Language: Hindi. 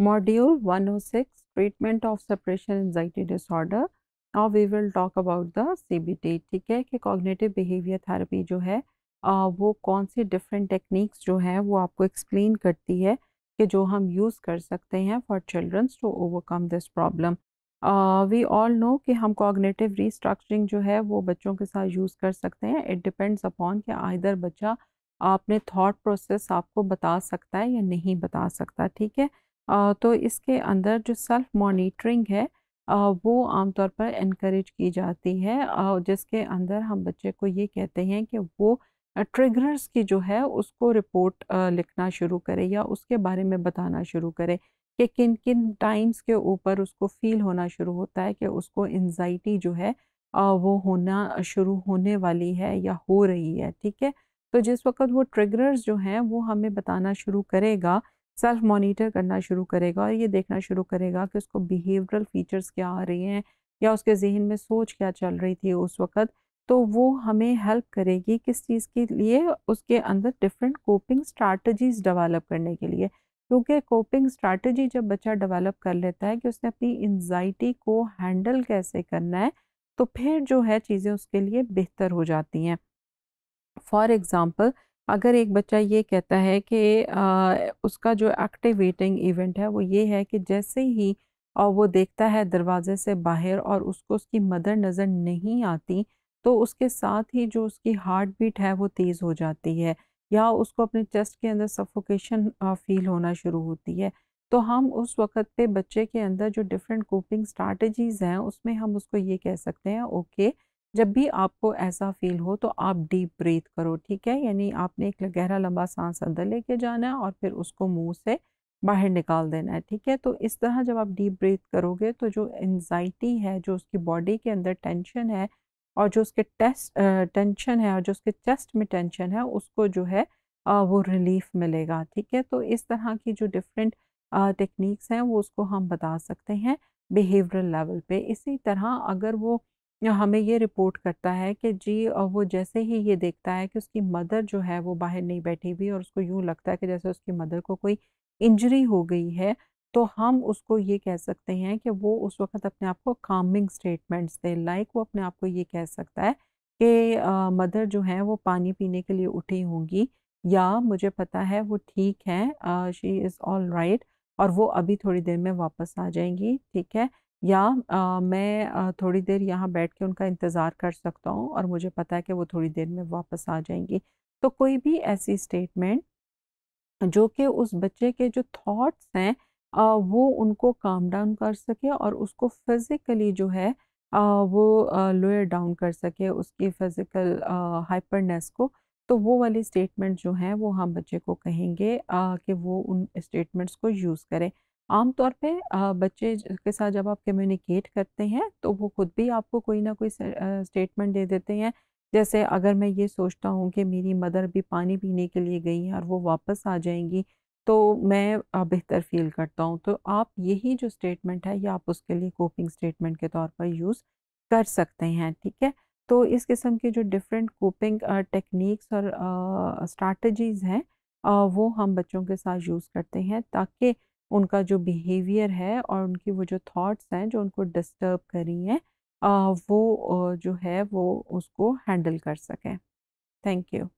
module 106 treatment of separation anxiety disorder और we will talk about the CBT ठीक है कि कॉग्नेटिव बिहेवियर थेरेपी जो है वो कौन सी डिफरेंट टेक्निक्स जो है वो आपको एक्सप्लेन करती है कि जो हम यूज़ कर सकते हैं for childrens to overcome this problem we all know कि हम कॉग्नेटिव रिस्ट्रक्चरिंग जो है वो बच्चों के साथ यूज़ कर सकते हैं इट डिपेंड्स अपॉन कि आधर बच्चा अपने थाट प्रोसेस आपको बता सकता है या नहीं बता सकता ठीक है तो इसके अंदर जो सेल्फ मॉनिटरिंग है वो आमतौर पर इनक्रेज की जाती है जिसके अंदर हम बच्चे को ये कहते हैं कि वो ट्रिगर्स की जो है उसको रिपोर्ट लिखना शुरू करे या उसके बारे में बताना शुरू करे कि किन किन टाइम्स के ऊपर उसको फील होना शुरू होता है कि उसको एनजाइटी जो है वो होना शुरू होने वाली है या हो रही है ठीक है तो जिस वक्त वो ट्रिगर्स जो हैं वो हमें बताना शुरू करेगा सेल्फ मॉनिटर करना शुरू करेगा और ये देखना शुरू करेगा कि उसको बिहेवियरल फीचर्स क्या आ रही हैं या उसके जहन में सोच क्या चल रही थी उस वक्त तो वो हमें हेल्प करेगी किस चीज़ के लिए उसके अंदर डिफरेंट कोपिंग स्ट्रैटेजीज डेवलप करने के लिए क्योंकि कोपिंग स्ट्रैटेजी जब बच्चा डेवलप कर लेता है कि उसने अपनी एनजाइटी को हैंडल कैसे करना है तो फिर जो है चीज़ें उसके लिए बेहतर हो जाती हैं फॉर एग्ज़ाम्पल अगर एक बच्चा ये कहता है कि आ, उसका जो एक्टिवेटिंग इवेंट है वो ये है कि जैसे ही और वो देखता है दरवाजे से बाहर और उसको उसकी मदर नज़र नहीं आती तो उसके साथ ही जो उसकी हार्ट बीट है वो तेज़ हो जाती है या उसको अपने चेस्ट के अंदर सफोकेशन फील होना शुरू होती है तो हम उस वक्त पे बच्चे के अंदर जो डिफरेंट कोपिंग स्ट्रैटेजीज़ हैं उसमें हम उसको ये कह सकते हैं ओके okay, जब भी आपको ऐसा फील हो तो आप डीप ब्रीथ करो ठीक है यानी आपने एक गहरा लंबा सांस अंदर लेके जाना है और फिर उसको मुंह से बाहर निकाल देना है ठीक है तो इस तरह जब आप डीप ब्रीथ करोगे तो जो एनजाइटी है जो उसकी बॉडी के अंदर टेंशन है और जो उसके टेस्ट टेंशन है और जो उसके चेस्ट में टेंशन है उसको जो है वो रिलीफ मिलेगा ठीक है तो इस तरह की जो डिफरेंट टेक्निक्स हैं वो उसको हम बता सकते हैं बिहेवरल लेवल पे इसी तरह अगर वो हमें ये रिपोर्ट करता है कि जी और वो जैसे ही ये देखता है कि उसकी मदर जो है वो बाहर नहीं बैठी हुई और उसको यूँ लगता है कि जैसे उसकी मदर को कोई इंजरी हो गई है तो हम उसको ये कह सकते हैं कि वो उस वक्त अपने आप को कामिंग स्टेटमेंट्स दे लाइक वो अपने आप को ये कह सकता है कि मदर जो है वो पानी पीने के लिए उठी होंगी या मुझे पता है वो ठीक है शी इज़ ऑल राइट और वो अभी थोड़ी देर में वापस आ जाएंगी ठीक है या आ, मैं आ, थोड़ी देर यहाँ बैठ के उनका इंतज़ार कर सकता हूँ और मुझे पता है कि वो थोड़ी देर में वापस आ जाएंगी तो कोई भी ऐसी स्टेटमेंट जो कि उस बच्चे के जो थॉट्स हैं आ, वो उनको काम डाउन कर सके और उसको फिज़िकली जो है आ, वो लोअर डाउन कर सके उसकी फ़िज़िकल हाइपरनेस को तो वो वाली स्टेटमेंट जो हैं वो हम बच्चे को कहेंगे आ, कि वो उन स्टेटमेंट्स को यूज़ करें आमतौर पे बच्चे के साथ जब आप कम्युनिकेट करते हैं तो वो खुद भी आपको कोई ना कोई स्टेटमेंट दे देते हैं जैसे अगर मैं ये सोचता हूँ कि मेरी मदर भी पानी पीने के लिए गई हैं और वो वापस आ जाएंगी तो मैं बेहतर फील करता हूँ तो आप यही जो स्टेटमेंट है ये आप उसके लिए कोपिंग स्टेटमेंट के तौर पर यूज़ कर सकते हैं ठीक है तो इस किस्म के जो डिफरेंट कोपिंग टेक्निक्स और स्ट्रैटेजीज़ हैं वो हम बच्चों के साथ यूज़ करते हैं ताकि उनका जो बिहेवियर है और उनकी वो जो थॉट्स हैं जो उनको डिस्टर्ब कर रही हैं वो जो है वो उसको हैंडल कर सकें थैंक यू